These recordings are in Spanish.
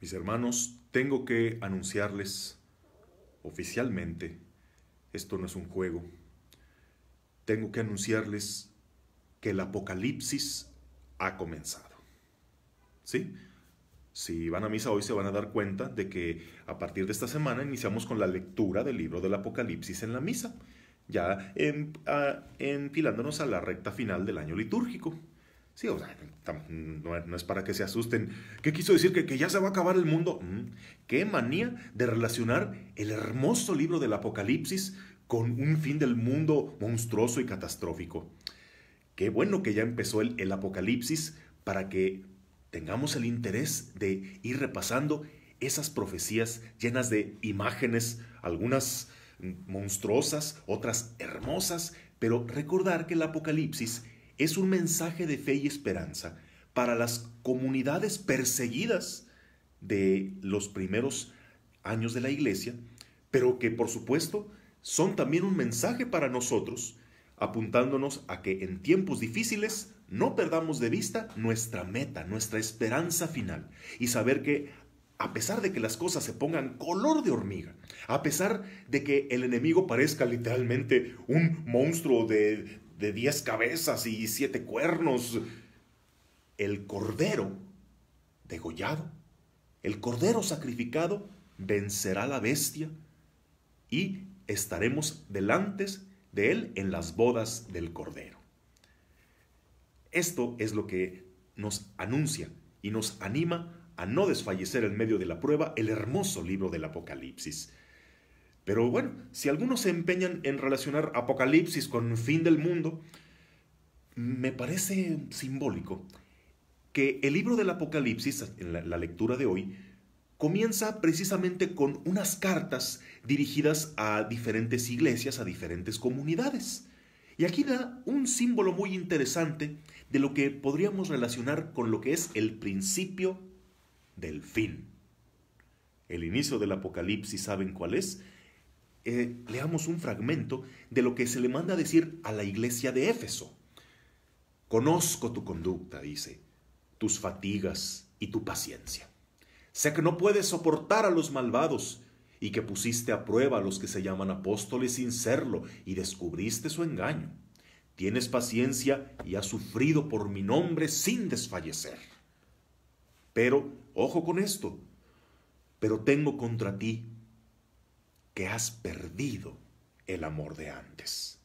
Mis hermanos, tengo que anunciarles oficialmente, esto no es un juego, tengo que anunciarles que el apocalipsis ha comenzado. ¿Sí? Si van a misa hoy se van a dar cuenta de que a partir de esta semana iniciamos con la lectura del libro del Apocalipsis en la misa, ya em, ah, en, a la recta final del año litúrgico. Sí, o sea, no, es para que se asusten. ¿Qué quiso decir? ¿Que, ya se va a acabar el mundo? Mm, ¿Qué manía de relacionar el hermoso libro del Apocalipsis con un fin del mundo monstruoso y catastrófico? Qué bueno que ya empezó el, el Apocalipsis para que tengamos el interés de ir repasando esas profecías llenas de imágenes, algunas monstruosas, otras hermosas, pero recordar que el Apocalipsis es un mensaje de fe y esperanza para las comunidades perseguidas de los primeros años de la iglesia, pero que por supuesto son también un mensaje para nosotros, apuntándonos a que en tiempos difíciles no perdamos de vista nuestra meta, nuestra esperanza final, y saber que a pesar de que las cosas se pongan color de hormiga, a pesar de que el enemigo parezca literalmente un monstruo de de diez cabezas y siete cuernos, el cordero degollado, el cordero sacrificado, vencerá la bestia y estaremos delante de él en las bodas del cordero. Esto es lo que nos anuncia y nos anima a no desfallecer en medio de la prueba el hermoso libro del Apocalipsis. Pero bueno, si algunos se empeñan en relacionar Apocalipsis con fin del mundo, me parece simbólico que el libro del Apocalipsis, en la, la lectura de hoy, comienza precisamente con unas cartas dirigidas a diferentes iglesias, a diferentes comunidades. Y aquí da un símbolo muy interesante de lo que podríamos relacionar con lo que es el principio del fin. El inicio del Apocalipsis, ¿saben cuál es? Eh, leamos un fragmento de lo que se le manda a decir a la iglesia de Éfeso. Conozco tu conducta, dice, tus fatigas y tu paciencia. Sé que no puedes soportar a los malvados y que pusiste a prueba a los que se llaman apóstoles sin serlo y descubriste su engaño. Tienes paciencia y has sufrido por mi nombre sin desfallecer. Pero, ojo con esto, pero tengo contra ti que has perdido el amor de antes.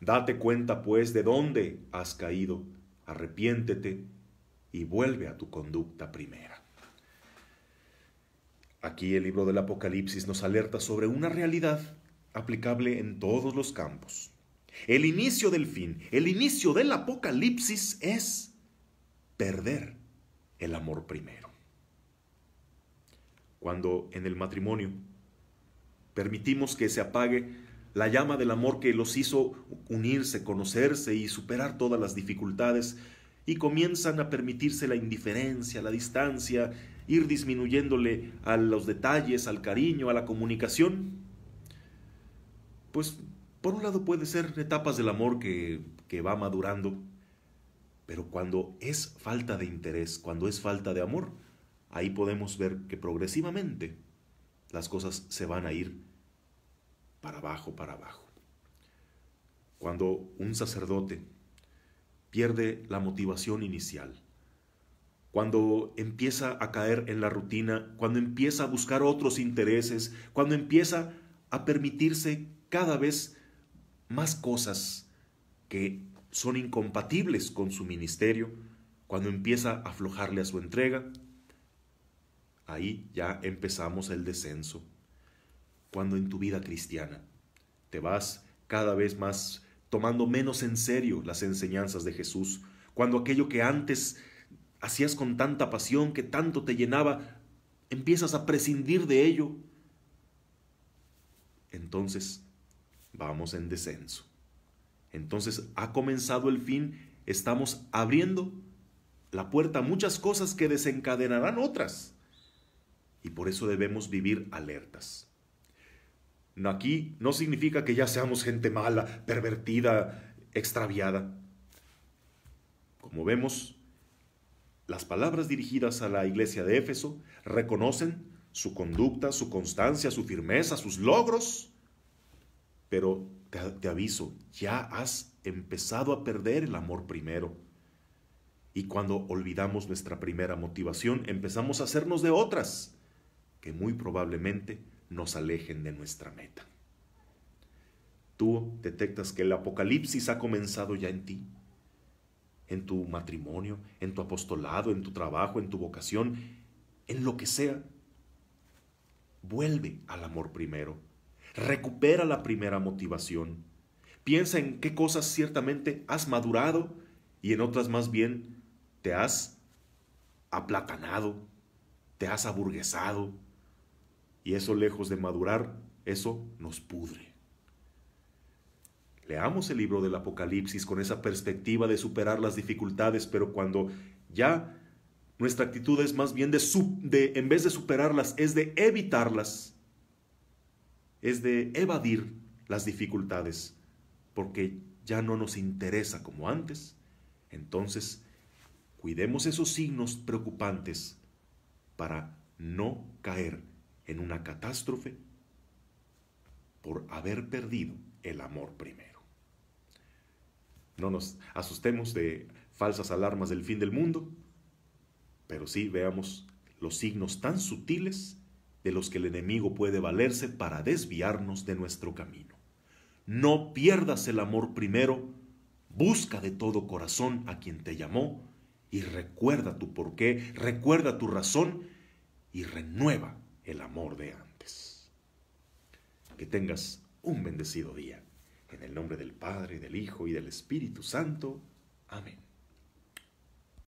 Date cuenta, pues, de dónde has caído, arrepiéntete y vuelve a tu conducta primera. Aquí el libro del Apocalipsis nos alerta sobre una realidad aplicable en todos los campos. El inicio del fin, el inicio del Apocalipsis es perder el amor primero. Cuando en el matrimonio Permitimos que se apague la llama del amor que los hizo unirse, conocerse y superar todas las dificultades y comienzan a permitirse la indiferencia, la distancia, ir disminuyéndole a los detalles, al cariño, a la comunicación. Pues por un lado puede ser etapas del amor que, que va madurando, pero cuando es falta de interés, cuando es falta de amor, ahí podemos ver que progresivamente las cosas se van a ir para abajo, para abajo. Cuando un sacerdote pierde la motivación inicial, cuando empieza a caer en la rutina, cuando empieza a buscar otros intereses, cuando empieza a permitirse cada vez más cosas que son incompatibles con su ministerio, cuando empieza a aflojarle a su entrega, Ahí ya empezamos el descenso. Cuando en tu vida cristiana te vas cada vez más tomando menos en serio las enseñanzas de Jesús, cuando aquello que antes hacías con tanta pasión, que tanto te llenaba, empiezas a prescindir de ello, entonces vamos en descenso. Entonces ha comenzado el fin, estamos abriendo la puerta a muchas cosas que desencadenarán otras y por eso debemos vivir alertas. Aquí no significa que ya seamos gente mala, pervertida, extraviada. Como vemos, las palabras dirigidas a la iglesia de Éfeso reconocen su conducta, su constancia, su firmeza, sus logros, pero te, aviso, ya has empezado a perder el amor primero. Y cuando olvidamos nuestra primera motivación, empezamos a hacernos de otras que muy probablemente nos alejen de nuestra meta. Tú detectas que el apocalipsis ha comenzado ya en ti, en tu matrimonio, en tu apostolado, en tu trabajo, en tu vocación, en lo que sea. Vuelve al amor primero. Recupera la primera motivación. Piensa en qué cosas ciertamente has madurado y en otras más bien te has aplatanado, te has aburguesado, y eso lejos de madurar, eso nos pudre. Leamos el libro del Apocalipsis con esa perspectiva de superar las dificultades, pero cuando ya nuestra actitud es más bien de, de, en vez de superarlas, es de evitarlas, es de evadir las dificultades, porque ya no nos interesa como antes. Entonces, cuidemos esos signos preocupantes para no caer en una catástrofe por haber perdido el amor primero. No nos asustemos de falsas alarmas del fin del mundo, pero sí veamos los signos tan sutiles de los que el enemigo puede valerse para desviarnos de nuestro camino. No pierdas el amor primero, busca de todo corazón a quien te llamó y recuerda tu porqué, recuerda tu razón y renueva el amor de antes. Que tengas un bendecido día. En el nombre del Padre, del Hijo y del Espíritu Santo. Amén.